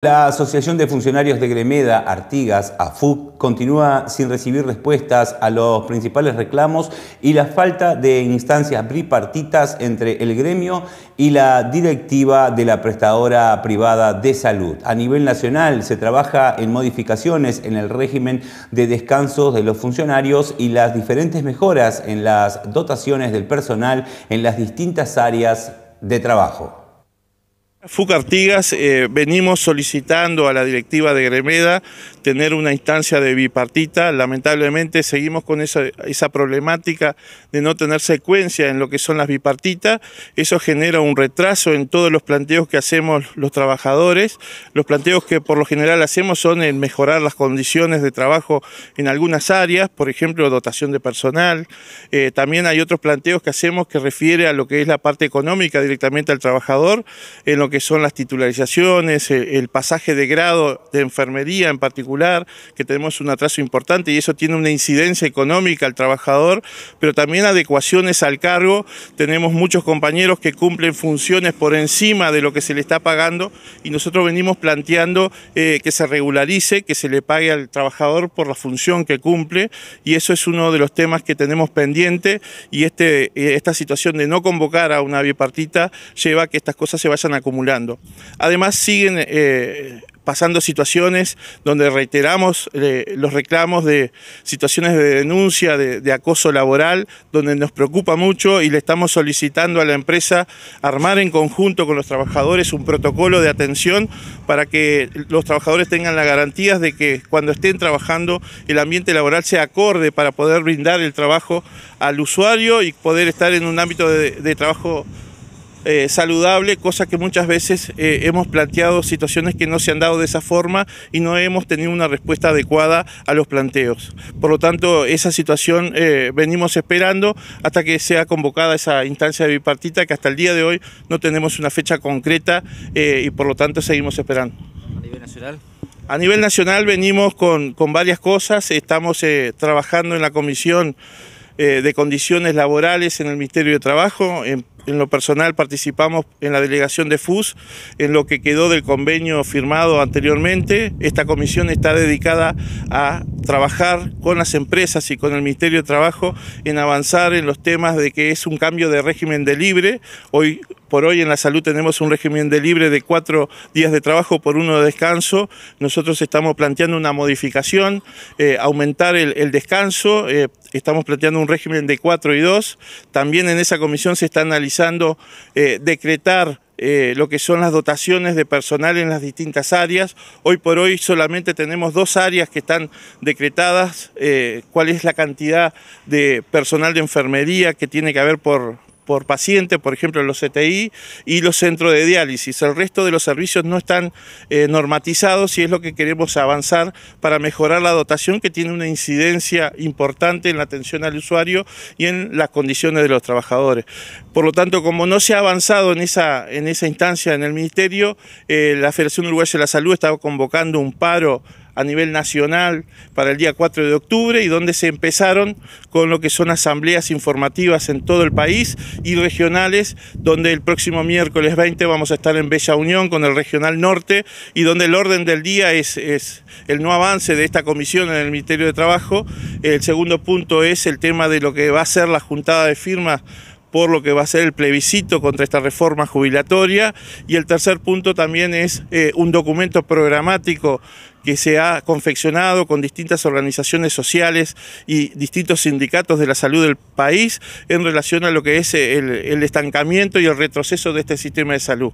La Asociación de Funcionarios de Gremeda, Artigas, AFUC, continúa sin recibir respuestas a los principales reclamos y la falta de instancias bipartitas entre el gremio y la directiva de la prestadora privada de salud. A nivel nacional se trabaja en modificaciones en el régimen de descansos de los funcionarios y las diferentes mejoras en las dotaciones del personal en las distintas áreas de trabajo. FUC Artigas eh, venimos solicitando a la directiva de Gremeda tener una instancia de bipartita. Lamentablemente seguimos con esa, esa, problemática de no tener secuencia en lo que son las bipartitas. Eso genera un retraso en todos los planteos que hacemos los trabajadores. Los planteos que por lo general hacemos son en mejorar las condiciones de trabajo en algunas áreas, por ejemplo, dotación de personal. Eh, también hay otros planteos que hacemos que refiere a lo que es la parte económica directamente al trabajador. En lo que son las titularizaciones, el, pasaje de grado de enfermería en particular, que tenemos un atraso importante y eso tiene una incidencia económica al trabajador, pero también adecuaciones al cargo. Tenemos muchos compañeros que cumplen funciones por encima de lo que se le está pagando y nosotros venimos planteando eh, que se regularice, que se le pague al trabajador por la función que cumple y eso es uno de los temas que tenemos pendiente y este, eh, esta situación de no convocar a una bipartita lleva a que estas cosas se vayan acumulando Además, siguen eh, pasando situaciones donde reiteramos eh, los reclamos de situaciones de denuncia, de, acoso laboral, donde nos preocupa mucho y le estamos solicitando a la empresa armar en conjunto con los trabajadores un protocolo de atención para que los trabajadores tengan las garantías de que cuando estén trabajando el ambiente laboral se acorde para poder brindar el trabajo al usuario y poder estar en un ámbito de, de trabajo eh, saludable, cosa que muchas veces eh, hemos planteado situaciones que no se han dado de esa forma y no hemos tenido una respuesta adecuada a los planteos. Por lo tanto, esa situación eh, venimos esperando hasta que sea convocada esa instancia bipartita que hasta el día de hoy no tenemos una fecha concreta y por lo tanto seguimos esperando. A nivel nacional. A nivel nacional venimos con, con varias cosas, estamos trabajando en la comisión de condiciones laborales en el Ministerio de Trabajo, en en lo personal participamos en la delegación de FUS en lo que quedó del convenio firmado anteriormente. Esta comisión está dedicada a trabajar con las empresas y con el Ministerio de Trabajo en avanzar en los temas de que es un cambio de régimen de libre. Hoy por hoy en la salud tenemos un régimen de libre de cuatro días de trabajo por uno de descanso. Nosotros estamos planteando una modificación, eh, aumentar el, descanso. Eh, estamos planteando un régimen de cuatro y dos. También en esa comisión se está analizando eh, decretar eh, lo que son las dotaciones de personal en las distintas áreas. Hoy por hoy solamente tenemos dos áreas que están decretadas, eh, cuál es la cantidad de personal de enfermería que tiene que haber por, por paciente, por ejemplo los CTI y los centros de diálisis. El resto de los servicios no están eh, normatizados y es lo que queremos avanzar para mejorar la dotación que tiene una incidencia importante en la atención al usuario y en las condiciones de los trabajadores. Por lo tanto, como no se ha avanzado en esa, en esa instancia en el Ministerio, eh, la Federación Uruguaya de la Salud está convocando un paro a nivel nacional para el día 4 de octubre y donde se empezaron con lo que son asambleas informativas en todo el país y regionales, donde el próximo miércoles 20 vamos a estar en Bella Unión con el Regional Norte y donde el orden del día es, es el no avance de esta comisión en el Ministerio de Trabajo. El segundo punto es el tema de lo que va a ser la juntada de firmas por lo que va a ser el plebiscito contra esta reforma jubilatoria. Y el tercer punto también es eh, un documento programático que se ha confeccionado con distintas organizaciones sociales y distintos sindicatos de la salud del país en relación a lo que es eh, el estancamiento y el retroceso de este sistema de salud.